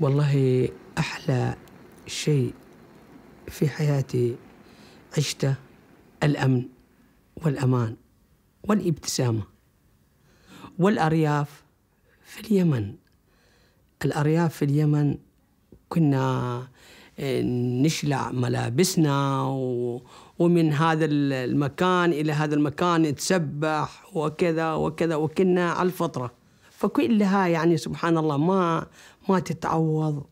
والله أحلى شيء في حياتي عشته الأمن والأمان والابتسامة والأرياف في اليمن الأرياف في اليمن كنا آه، نشلع ملابسنا و... ومن هذا المكان إلى هذا المكان نتسبح وكذا وكذا وكنا على الفطره فكلها يعني سبحان الله ما ما تتعوض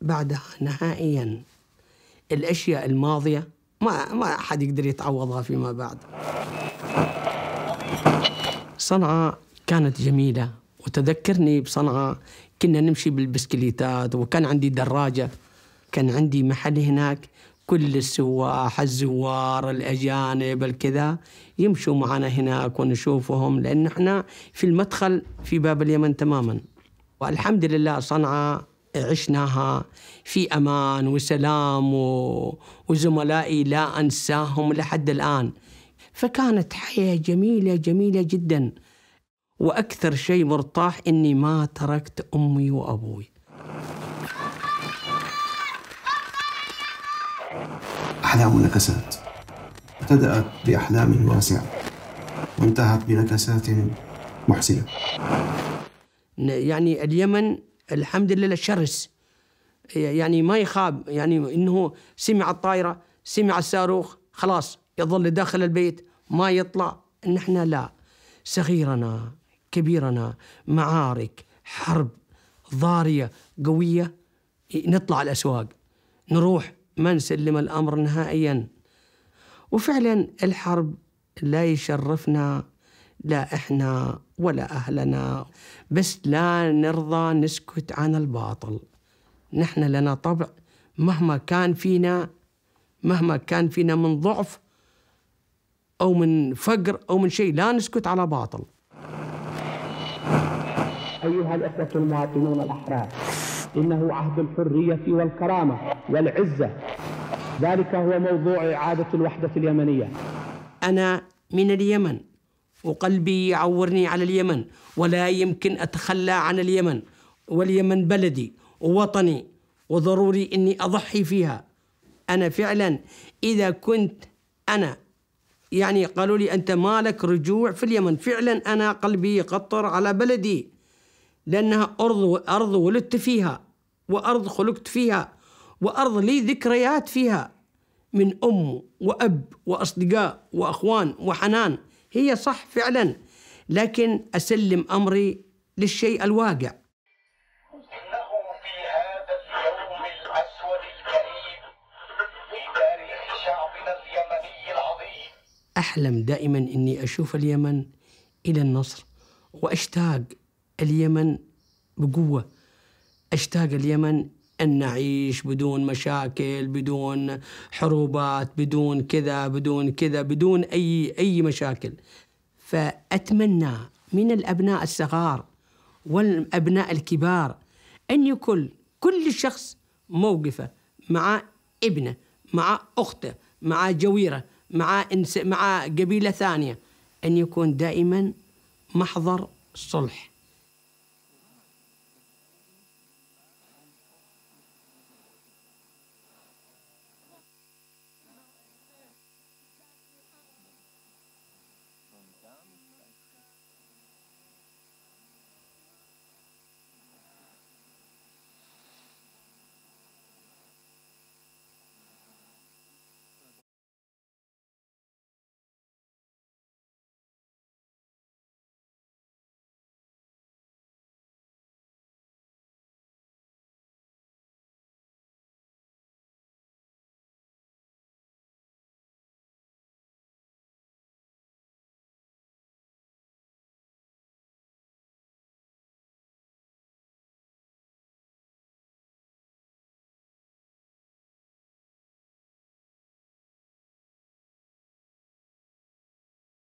بعدها نهائيا الاشياء الماضيه ما ما احد يقدر يتعوضها فيما بعد صنعاء كانت جميله وتذكرني بصنعاء كنا نمشي بالبسكليتات وكان عندي دراجه كان عندي محل هناك كل السواح الزوار الأجانب الكذا يمشوا معنا هناك ونشوفهم لأن احنا في المدخل في باب اليمن تماما والحمد لله صنعاء عشناها في أمان وسلام و... وزملائي لا أنساهم لحد الآن فكانت حياة جميلة جميلة جدا وأكثر شيء مرتاح إني ما تركت أمي وأبوي أحلام نكسات ابتدأت بأحلام واسعة وانتهت بنكسات محسنة يعني اليمن الحمد لله الشرس يعني ما يخاب يعني انه سمع الطائره سمع الصاروخ خلاص يظل داخل البيت ما يطلع نحن لا صغيرنا كبيرنا معارك حرب ضاريه قويه نطلع الاسواق نروح ما نسلم الأمر نهائيا وفعلا الحرب لا يشرفنا لا إحنا ولا أهلنا بس لا نرضى نسكت عن الباطل نحن لنا طبع مهما كان فينا مهما كان فينا من ضعف أو من فقر أو من شيء لا نسكت على باطل أيها الإخوة المواطنون الأحرار إنه عهد الحرية والكرامة والعزة ذلك هو موضوع إعادة الوحدة اليمنية أنا من اليمن وقلبي يعورني على اليمن ولا يمكن أتخلى عن اليمن واليمن بلدي ووطني وضروري أني أضحي فيها أنا فعلا إذا كنت أنا يعني قالوا لي أنت مالك رجوع في اليمن فعلا أنا قلبي يقطر على بلدي لأنها أرض أرض ولدت فيها وأرض خلقت فيها وأرض لي ذكريات فيها من أم وأب وأصدقاء وأخوان وحنان هي صح فعلا لكن أسلم أمري للشيء الواقع أحلم دائما أني أشوف اليمن إلى النصر وأشتاق اليمن بقوة أشتاق اليمن أن نعيش بدون مشاكل بدون حروبات بدون كذا بدون كذا بدون أي أي مشاكل فأتمنى من الأبناء الصغار والأبناء الكبار أن يكون كل شخص موقفه مع ابنه مع أخته مع جويره مع إنس مع قبيله ثانيه ان يكون دائما محضر صلح